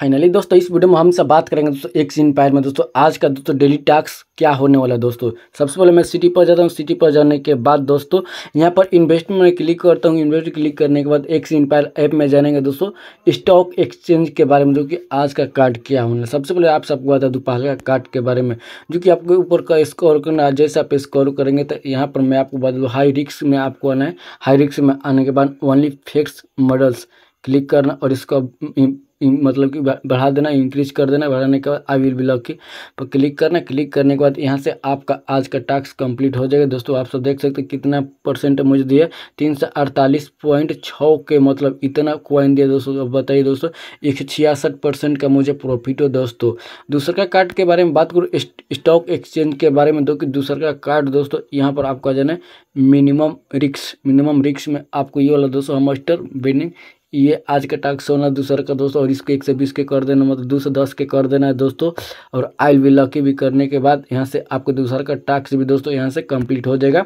finally दोस्तों इस video में हम सब बात करेंगे दोस्तों एक सीन इंपायर में दोस्तों आज का दोस्तों डेली टास्क क्या होने वाला है दोस्तों सबसे पहले मैं सिटी पर जाता हूँ सिटी पर जाने के बाद दोस्तों यहाँ पर इन्वेस्ट में क्लिक करता हूँ इन्वेस्ट क्लिक करने के बाद एक सीन इंपायर ऐप में जानेंगे दोस्तों स्टॉक एक्सचेंज के बारे में जो कि आज का कार्ड क्या होने सबसे पहले आप सबको बता दोपहर का कार्ड के बारे में जो कि आपके ऊपर का स्कोर करना जैसे आप स्कोर करेंगे तो यहाँ पर मैं आपको बता दूँ हाई रिक्स में आपको आना है हाई रिक्स में आने के बाद ओनली फिक्स मॉडल्स क्लिक करना और इसको मतलब कि बढ़ा देना इंक्रीज कर देना बढ़ाने के बाद आई विल ब्लॉक की पर क्लिक करना क्लिक करने के बाद यहाँ से आपका आज का टास्क कंप्लीट हो जाएगा दोस्तों आप सब देख सकते कितना परसेंट मुझे दिया तीन सौ अड़तालीस पॉइंट छः के मतलब इतना क्वाइन दिया दोस्तों अब बताइए दोस्तों एक छियासठ परसेंट का मुझे प्रॉफिट हो दोस्तों का कार्ड के बारे में बात करूँ स्टॉक एक्सचेंज के बारे में दो तो कि का कार्ड दोस्तों यहाँ पर आपका जाना है मिनिमम रिक्स मिनिमम रिक्स में आपको ये वाला दोस्तों हम मास्टर बिनिंग ये आज का टास्क होना दूसरा का दोस्तों और इसके एक सौ बीस के कर देना मतलब दो सौ दस के कर देना है दोस्तों और आई विल लकी भी करने के बाद यहाँ से आपको दूसरा का टास्क भी दोस्तों यहाँ से कंप्लीट हो जाएगा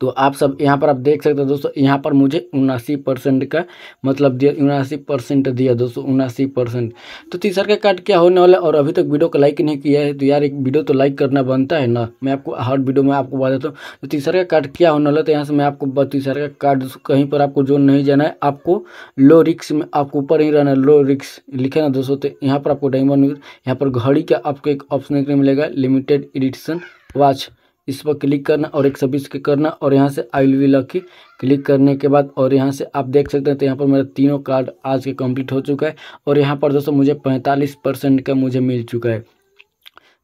तो आप सब यहाँ पर आप देख सकते हो दोस्तों यहाँ पर मुझे उनासी परसेंट का मतलब दिया उनासी परसेंट दिया दोस्तों उनासी परसेंट तो तीसर का कार्ड क्या होने वाला है और अभी तक वीडियो को लाइक नहीं किया है तो यार एक वीडियो तो लाइक करना बनता है ना मैं आपको हर वीडियो में आपको बता देता हूँ तो तीसर का कार्ड क्या होने वाला है तो यहाँ से मैं आपको तीसरा का कार्ड कहीं पर आपको जो नहीं जाना है आपको लो रिक्स में आपको ऊपर ही रहना लो रिक्स लिखे ना दोस्तों तो यहाँ पर आपको डायमंड यहाँ पर घड़ी का आपको एक ऑप्शन देखने मिलेगा लिमिटेड एडिशन वॉच इस पर क्लिक करना और एक सौ क्लिक के करना और यहाँ से आई विल लकी क्लिक करने के बाद और यहाँ से आप देख सकते हैं तो यहाँ पर मेरा तीनों कार्ड आज के कंप्लीट हो चुका है और यहाँ पर दोस्तों मुझे पैंतालीस परसेंट का मुझे मिल चुका है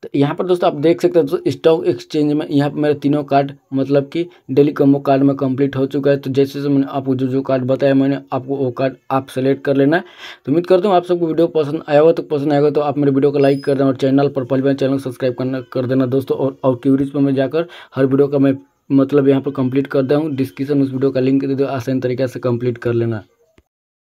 तो यहाँ पर दोस्तों आप देख सकते हैं दोस्तों स्टॉक एक्सचेंज में यहाँ पर मेरे तीनों कार्ड मतलब कि डेली कम्बो कार्ड में कंप्लीट हो चुका है तो जैसे जैसे मैंने आपको जो जो कार्ड बताया मैंने आपको वो कार्ड आप सेलेक्ट कर लेना है तो उम्मीद करता हूँ आप सबको वीडियो पसंद आया होगा तो पसंद आएगा तो आप मेरे वीडियो को लाइक कर देना और चैनल पर पहले बार चैनल सब्सक्राइब करना कर देना दोस्तों और और क्यूरीज पर मैं जाकर हर वीडियो का मैं मतलब यहाँ पर कंप्लीट कर दूँ डिस्क्रिप्शन उस वीडियो का लिंक दे दो आसान तरीके से कंप्लीट कर लेना